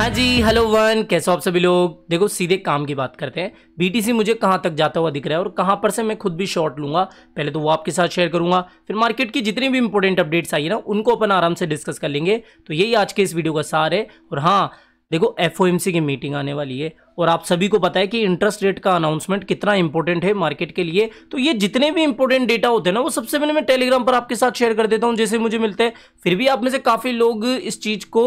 हाँ जी hello one कैसे हो आप सभी लोग देखो सीधे काम की बात करते हैं बीटीसी मुझे कहाँ तक जाता हुआ दिख रहा है और कहाँ पर से मैं खुद भी शॉर्ट लूँगा पहले तो वो आपके साथ शेयर करूंगा फिर मार्केट की जितनी भी इंपॉर्टेंट अपडेट्स आई है ना उनको अपन आराम से डिस्कस कर लेंगे तो यही आज के इस वीडियो का सार है और हाँ देखो एफ की मीटिंग आने वाली है और आप सभी को पता है कि इंटरेस्ट रेट का अनाउंसमेंट कितना इंपॉर्टेंट है मार्केट के लिए तो ये जितने भी इंपॉर्टेंट डेटा होते हैं ना वो सबसे पहले मैं टेलीग्राम पर आपके साथ शेयर कर देता हूँ जैसे मुझे मिलते हैं फिर भी आप में से काफ़ी लोग इस चीज़ को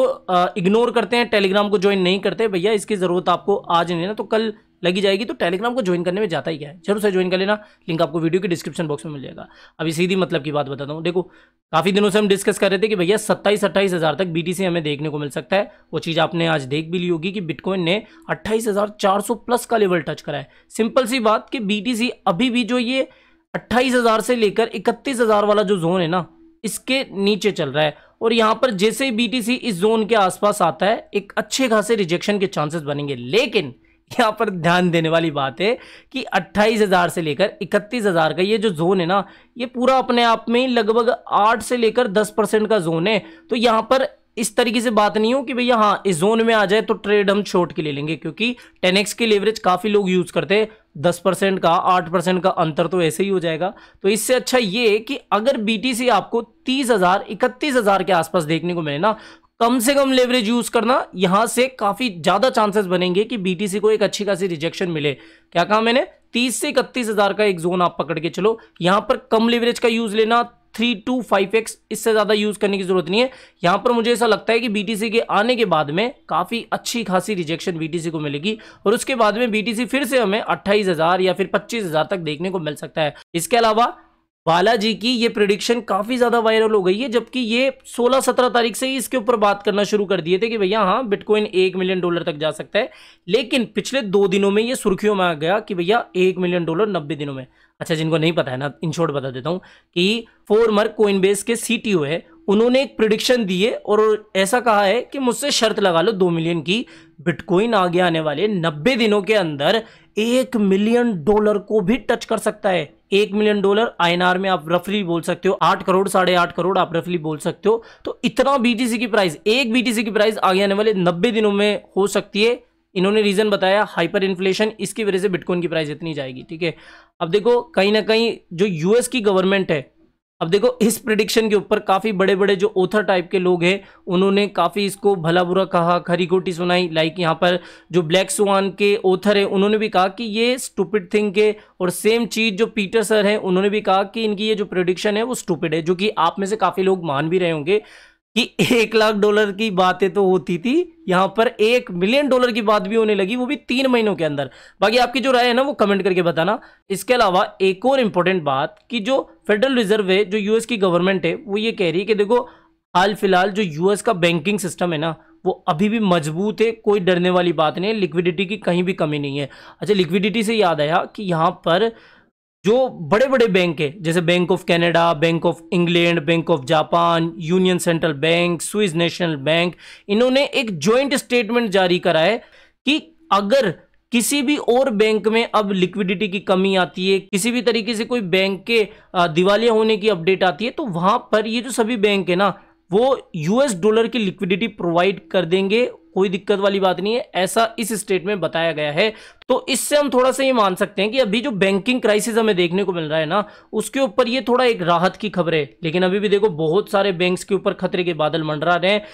इग्नोर करते हैं टेलीग्राम को ज्वाइन नहीं करते भैया इसकी ज़रूरत आपको आज नहीं ना तो कल लगी जाएगी तो टेलीग्राम को ज्वाइन करने में जाता ही क्या है जरूर से ज्वाइन कर लेना लिंक आपको वीडियो के डिस्क्रिप्शन बॉक्स में मिल जाएगा अभी सीधी मतलब की बात बताता हूँ देखो काफ़ी दिनों से हम डिस्कस कर रहे थे कि भैया सत्ताईस अट्ठाईस हज़ार तक बी हमें देखने को मिल सकता है वो चीज़ आपने आज देख भी ली होगी कि बिटकॉइन ने अट्ठाईस हज़ार चार सौ प्लस का लेवल टच करा है सिंपल सी बात कि बी अभी भी जो ये अट्ठाईस हज़ार से लेकर इकतीस हज़ार वाला जो जोन है ना इसके नीचे चल रहा है और यहाँ पर जैसे ही बीटीसी इस जोन के आसपास आता है एक अच्छे खासे रिजेक्शन के चांसेस बनेंगे लेकिन यहाँ पर ध्यान देने वाली बात है कि 28,000 से लेकर 31,000 का ये जो जोन है ना ये पूरा अपने आप में ही लगभग 8 से लेकर 10 परसेंट का जोन है तो यहाँ पर इस तरीके से बात नहीं हो कि भैया हाँ इस जोन में आ जाए तो ट्रेड हम छोट के ले लेंगे क्योंकि 10x की लेवरेज काफ़ी लोग यूज़ करते हैं दस परसेंट का आठ परसेंट का अंतर तो ऐसे ही हो जाएगा तो इससे अच्छा ये है कि अगर बी आपको तीस हज़ार इकतीस हज़ार के आसपास देखने को मिले ना कम से कम लेवरेज यूज करना यहां से काफी ज्यादा चांसेस बनेंगे कि बीटीसी को एक अच्छी खासी रिजेक्शन मिले क्या कहा मैंने तीस से इकतीस हजार का एक जोन आप पकड़ के चलो यहां पर कम लेवरेज का यूज लेना थ्री टू फाइव एक्स इससे ज़्यादा यूज़ करने की ज़रूरत नहीं है यहां पर मुझे ऐसा लगता है कि बीटीसी के आने के बाद में काफ़ी अच्छी खासी रिजेक्शन बीटीसी को मिलेगी और उसके बाद में बीटीसी फिर से हमें अट्ठाईस हज़ार या फिर पच्चीस हज़ार तक देखने को मिल सकता है इसके अलावा बालाजी की ये प्रोडिक्शन काफ़ी ज़्यादा वायरल हो गई है जबकि ये 16-17 तारीख से ही इसके ऊपर बात करना शुरू कर दिए थे कि भैया हाँ बिटकॉइन एक मिलियन डॉलर तक जा सकता है लेकिन पिछले दो दिनों में ये सुर्खियों में आ गया कि भैया एक मिलियन डॉलर नब्बे दिनों में अच्छा जिनको नहीं पता है ना इन शॉर्ट बता देता हूँ कि फॉर्मर कोइनबेस के सी है उन्होंने एक प्रोडिक्शन दिए और ऐसा कहा है कि मुझसे शर्त लगा लो दो मिलियन की बिटकॉइन आगे आने वाले नब्बे दिनों के अंदर एक मिलियन डॉलर को भी टच कर सकता है एक मिलियन डॉलर आईएनआर में आप रफली बोल सकते हो आठ करोड़ साढ़े आठ करोड़ आप रफली बोल सकते हो तो इतना बीटीसी की प्राइस एक बीटीसी की प्राइस आगे आने वाले नब्बे दिनों में हो सकती है इन्होंने रीज़न बताया हाइपर इन्फ्लेशन इसकी वजह से बिटकॉइन की प्राइस इतनी जाएगी ठीक है अब देखो कहीं ना कहीं जो यूएस की गवर्नमेंट है अब देखो इस प्रिडिक्शन के ऊपर काफ़ी बड़े बड़े जो ओथर टाइप के लोग हैं उन्होंने काफ़ी इसको भला बुरा कहा खरी खोटी सुनाई लाइक यहाँ पर जो ब्लैक सुवान के ओथर हैं उन्होंने भी कहा कि ये स्टूपिड थिंग के और सेम चीज़ जो पीटर सर हैं उन्होंने भी कहा कि इनकी ये जो प्रोडिक्शन है वो स्टूपिड है जो कि आप में से काफ़ी लोग मान भी रहे होंगे कि एक लाख डॉलर की बातें तो होती थी यहाँ पर एक मिलियन डॉलर की बात भी होने लगी वो भी तीन महीनों के अंदर बाकी आपकी जो राय है ना वो कमेंट करके बताना इसके अलावा एक और इंपॉर्टेंट बात कि जो फेडरल रिजर्व है जो यूएस की गवर्नमेंट है वो ये कह रही है कि देखो हाल फिलहाल जो यूएस का बैंकिंग सिस्टम है ना वो अभी भी मजबूत है कोई डरने वाली बात नहीं है लिक्विडिटी की कहीं भी कमी नहीं है अच्छा लिक्विडिटी से याद आया कि यहाँ पर जो बड़े बड़े बैंक है जैसे Bank of Canada Bank of England Bank of Japan union central bank Swiss National Bank इन्होंने एक ज्वाइंट स्टेटमेंट जारी करा है कि अगर किसी भी और बैंक में अब लिक्विडिटी की कमी आती है किसी भी तरीके से कोई बैंक के दिवालिया होने की अपडेट आती है तो वहां पर ये जो सभी बैंक है ना वो यूएस डॉलर की लिक्विडिटी प्रोवाइड कर देंगे कोई दिक्कत वाली बात नहीं है ऐसा इस स्टेट में बताया गया है तो इससे हम थोड़ा सा ये मान सकते हैं कि अभी जो बैंकिंग क्राइसिस हमें देखने को मिल रहा है ना उसके ऊपर ये थोड़ा एक राहत की खबर है लेकिन अभी भी देखो बहुत सारे बैंक्स के ऊपर खतरे के बादल मंडरा रहे हैं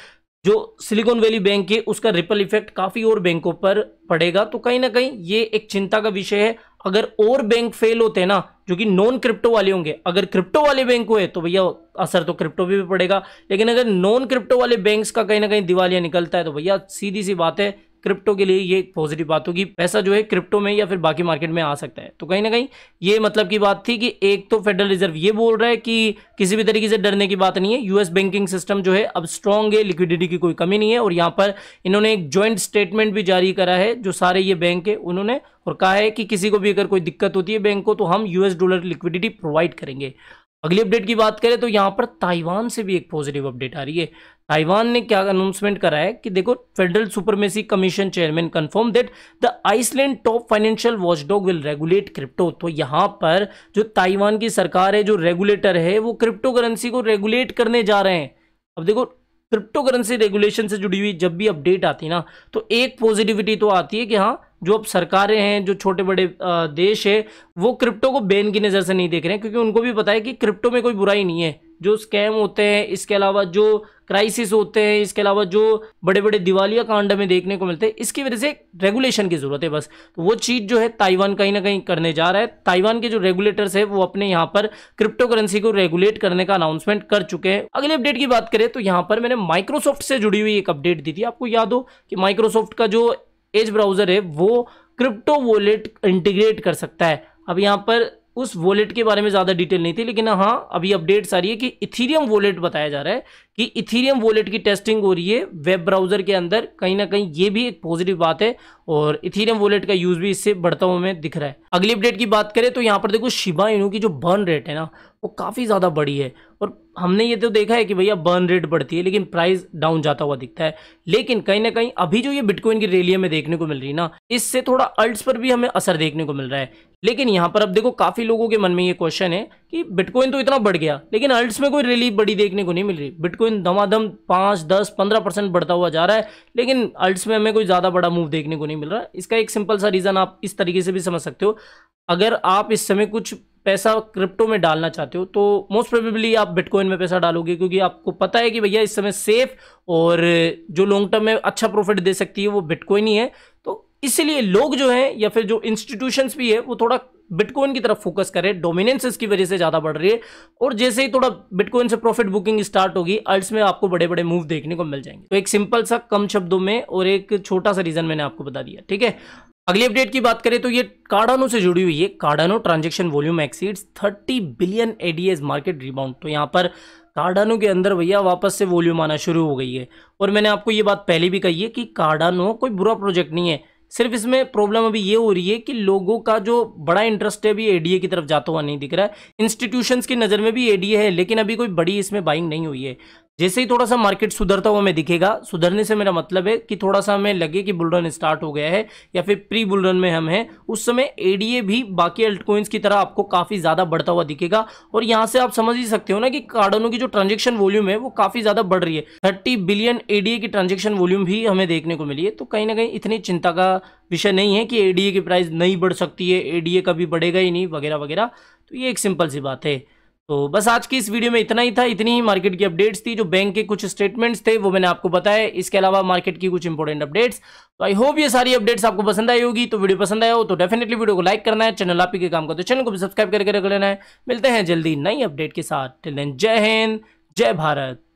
जो सिलिकॉन वैली बैंक है उसका रिपल इफेक्ट काफी और बैंकों पर पड़ेगा तो कहीं ना कहीं ये एक चिंता का विषय है अगर और बैंक फेल होते ना जो कि नॉन क्रिप्टो वाले होंगे अगर क्रिप्टो वाले बैंक हुए तो भैया असर तो क्रिप्टो पे भी पड़ेगा लेकिन अगर नॉन क्रिप्टो वाले बैंक्स का कहीं ना कहीं दिवालिया निकलता है तो भैया सीधी सी बात है क्रिप्टो के लिए ये एक पॉजिटिव बात होगी पैसा जो है क्रिप्टो में या फिर बाकी मार्केट में आ सकता है तो कहीं ना कहीं ये मतलब की बात थी कि एक तो फेडरल रिजर्व ये बोल रहा है कि किसी भी तरीके से डरने की बात नहीं है यूएस बैंकिंग सिस्टम जो है अब स्ट्रांग है लिक्विडिटी की कोई कमी नहीं है और यहाँ पर इन्होंने एक ज्वाइंट स्टेटमेंट भी जारी करा है जो सारे ये बैंक है उन्होंने और कहा है कि किसी को भी अगर कोई दिक्कत होती है बैंक को तो हम यूएस डॉलर लिक्विडिटी प्रोवाइड करेंगे अगली अपडेट की बात करें तो यहाँ पर ताइवान से भी एक पॉजिटिव अपडेट आ रही है ताइवान ने क्या अनाउंसमेंट करा है कि देखो federal supremacy commission chairman confirm that the Iceland top financial watchdog will regulate crypto तो यहाँ पर जो ताइवान की सरकार है जो रेगुलेटर है वो क्रिप्टो करेंसी को रेगुलेट करने जा रहे हैं अब देखो क्रिप्टो करेंसी रेगुलेशन से जुड़ी हुई जब भी अपडेट आती है ना तो एक पॉजिटिविटी तो आती है कि हाँ जो अब सरकारें हैं जो छोटे बड़े देश है वो क्रिप्टो को बैन की नज़र से नहीं देख रहे हैं क्योंकि उनको भी पता है कि क्रिप्टो में कोई बुराई नहीं है जो स्कैम होते हैं इसके अलावा जो क्राइसिस होते हैं इसके अलावा जो बड़े बड़े दिवालिया कांड में देखने को मिलते हैं इसकी वजह से रेगुलेशन की ज़रूरत है बस तो वो चीज़ जो है ताइवान कहीं ना कहीं करने जा रहा है ताइवान के जो रेगुलेटर्स है वो अपने यहाँ पर क्रिप्टो करेंसी को रेगुलेट करने का अनाउंसमेंट कर चुके हैं अगले अपडेट की बात करें तो यहाँ पर मैंने माइक्रोसॉफ्ट से जुड़ी हुई एक अपडेट दी थी आपको याद हो कि माइक्रोसॉफ्ट का जो एज ब्राउज़र है वो क्रिप्टो वॉलेट इंटीग्रेट कर सकता है अब यहाँ पर उस वॉलेट के बारे में ज़्यादा डिटेल नहीं थी लेकिन हाँ अभी अपडेट्स आ रही है कि इथीरियम वॉलेट बताया जा रहा है कि इथीरियम वॉलेट की टेस्टिंग हो रही है वेब ब्राउज़र के अंदर कहीं ना कहीं ये भी एक पॉजिटिव बात है और इथीरियम वॉलेट का यूज़ भी इससे बढ़ता हुआ हमें दिख रहा है अगली अपडेट की बात करें तो यहाँ पर देखो शिबा इनू की जो बर्न रेट है ना वो काफ़ी ज़्यादा बड़ी है और हमने ये तो देखा है कि भैया बर्न रेट बढ़ती है लेकिन प्राइस डाउन जाता हुआ दिखता है लेकिन कहीं ना कहीं अभी जो ये बिटकॉइन की रैली हमें देखने को मिल रही है ना इससे थोड़ा अल्ट्स पर भी हमें असर देखने को मिल रहा है लेकिन यहाँ पर अब देखो काफ़ी लोगों के मन में ये क्वेश्चन है कि बिटकॉइन तो इतना बढ़ गया लेकिन अल्ट्स में कोई रिलीफ बड़ी देखने को नहीं मिल रही बिटकॉइन धमाधम पाँच दस पंद्रह परसेंट बढ़ता हुआ जा रहा है लेकिन अल्ट्स में हमें कोई ज़्यादा बड़ा मूव देखने को नहीं मिल रहा इसका एक सिंपल सा रीज़न आप इस तरीके से भी समझ सकते हो अगर आप इस समय कुछ पैसा क्रिप्टो में डालना चाहते हो तो मोस्ट प्रोबेबली आप बिटकॉइन में पैसा डालोगे क्योंकि आपको पता है कि भैया इस समय सेफ और जो लॉन्ग टर्म में अच्छा प्रॉफिट दे सकती है वो बिटकॉइन ही है तो इसलिए लोग जो हैं या फिर जो इंस्टीट्यूशंस भी है वो थोड़ा बिटकॉइन की तरफ फोकस करें डोमिनेंस इसकी वजह से ज़्यादा बढ़ रही है और जैसे ही थोड़ा बिटकॉइन से प्रॉफिट बुकिंग स्टार्ट होगी अल्ट्स में आपको बड़े बड़े मूव देखने को मिल जाएंगे तो एक सिंपल सा कम शब्दों में और एक छोटा सा रीज़न मैंने आपको बता दिया ठीक है अगली अपडेट की बात करें तो ये कार्डानो से जुड़ी हुई है Cardano transaction volume exceeds thirty billion ADS market rebound तो यहाँ पर कार्डानो के अंदर भैया वापस से वॉल्यूम आना शुरू हो गई है और मैंने आपको ये बात पहले भी कही है कि कार्डानो कोई बुरा प्रोजेक्ट नहीं है सिर्फ इसमें प्रॉब्लम अभी ये हो रही है कि लोगों का जो बड़ा इंटरेस्ट है अभी एडीए की तरफ जाता हुआ नहीं दिख रहा है इंस्टीट्यूशंस की नज़र में भी एडीए है लेकिन अभी कोई बड़ी इसमें बाइंग नहीं हुई है जैसे ही थोड़ा सा मार्केट सुधरता हुआ हमें दिखेगा सुधरने से मेरा मतलब है कि थोड़ा सा हमें लगे कि बुलरन स्टार्ट हो गया है या फिर प्री बुलरन में हम हैं उस समय एडीए भी बाकी अल्टकोइंस की तरह आपको काफ़ी ज़्यादा बढ़ता हुआ दिखेगा और यहाँ से आप समझ ही सकते हो ना कि कार्डनों की जो ट्रांजेक्शन वॉल्यूम है वो काफ़ी ज़्यादा बढ़ रही है थर्टी बिलियन ए की ट्रांजेक्शन वॉल्यूम भी हमें देखने को मिली है तो कहीं ना कहीं इतनी चिंता का विषय नहीं है कि एडीए की प्राइस नहीं बढ़ सकती है एडीए कभी बढ़ेगा ही नहीं वगैरह वगैरह तो ये एक सिंपल सी बात है तो बस आज की इस वीडियो में इतना ही था इतनी ही मार्केट की अपडेट्स थी जो बैंक के कुछ स्टेटमेंट्स थे वो मैंने आपको बताया इसके अलावा मार्केट की कुछ इंपॉर्टेंट अपडेट्स तो आई होप ये सारी अपडेट्स आपको पसंद आई होगी तो वीडियो पसंद आया हो तो डेफिनेटली वीडियो को लाइक करना है चैनल आप ही के काम का तो चैनल को भी सब्सक्राइब करके रख लेना है मिलते हैं जल्दी नई अपडेट के साथ जय हिंद जय भारत